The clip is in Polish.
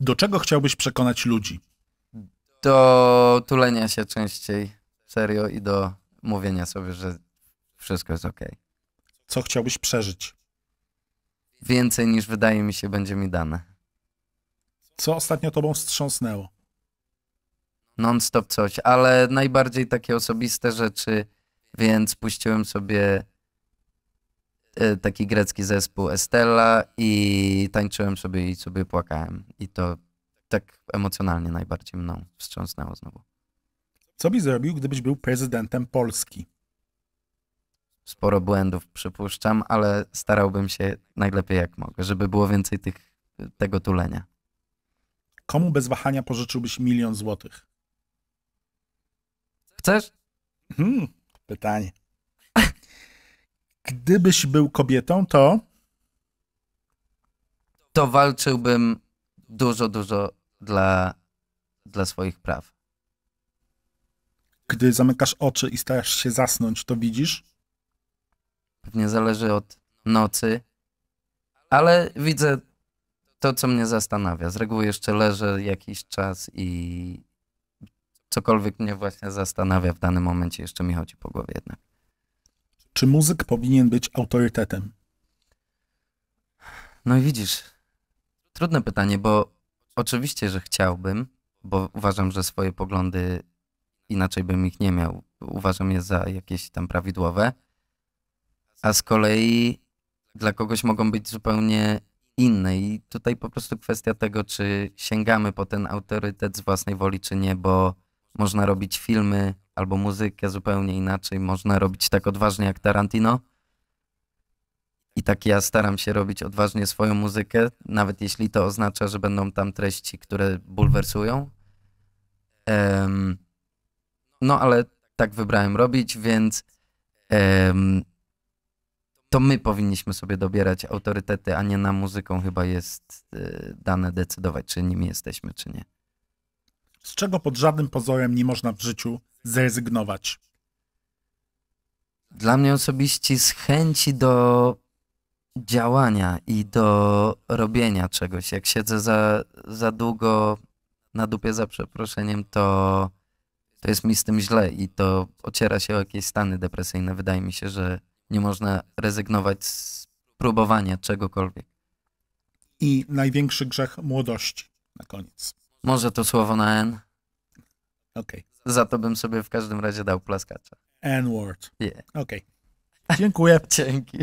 Do czego chciałbyś przekonać ludzi? Do tulenia się częściej serio i do mówienia sobie, że wszystko jest ok. Co chciałbyś przeżyć? Więcej niż wydaje mi się będzie mi dane. Co ostatnio tobą wstrząsnęło? Non-stop coś, ale najbardziej takie osobiste rzeczy, więc puściłem sobie Y, taki grecki zespół Estella i tańczyłem sobie i sobie płakałem. I to tak emocjonalnie najbardziej mną wstrząsnęło znowu. Co byś zrobił, gdybyś był prezydentem Polski? Sporo błędów przypuszczam, ale starałbym się najlepiej jak mogę, żeby było więcej tych, tego tulenia. Komu bez wahania pożyczyłbyś milion złotych? Chcesz? Hmm, pytanie gdybyś był kobietą, to. To walczyłbym dużo, dużo dla, dla swoich praw. Gdy zamykasz oczy i starasz się zasnąć, to widzisz? Pewnie zależy od nocy, ale widzę to, co mnie zastanawia. Z reguły jeszcze leżę jakiś czas i cokolwiek mnie właśnie zastanawia w danym momencie, jeszcze mi chodzi po głowie jednak. Czy muzyk powinien być autorytetem? No i widzisz, trudne pytanie, bo oczywiście, że chciałbym, bo uważam, że swoje poglądy inaczej bym ich nie miał. Uważam je za jakieś tam prawidłowe. A z kolei dla kogoś mogą być zupełnie inne. I tutaj po prostu kwestia tego, czy sięgamy po ten autorytet z własnej woli, czy nie, bo można robić filmy albo muzykę zupełnie inaczej. Można robić tak odważnie jak Tarantino. I tak ja staram się robić odważnie swoją muzykę, nawet jeśli to oznacza, że będą tam treści, które bulwersują. Um, no ale tak wybrałem robić, więc um, to my powinniśmy sobie dobierać autorytety, a nie na muzyką chyba jest y, dane decydować, czy nim jesteśmy, czy nie. Z czego pod żadnym pozorem nie można w życiu zrezygnować? Dla mnie osobiście z chęci do działania i do robienia czegoś. Jak siedzę za, za długo na dupie za przeproszeniem, to, to jest mi z tym źle i to ociera się o jakieś stany depresyjne. Wydaje mi się, że nie można rezygnować z próbowania czegokolwiek. I największy grzech młodości na koniec. Może to słowo na N. Okej. Za to bym sobie w każdym razie dał plaskacza. N-word. Yeah. Okej. Okay. Dziękuję. Dzięki.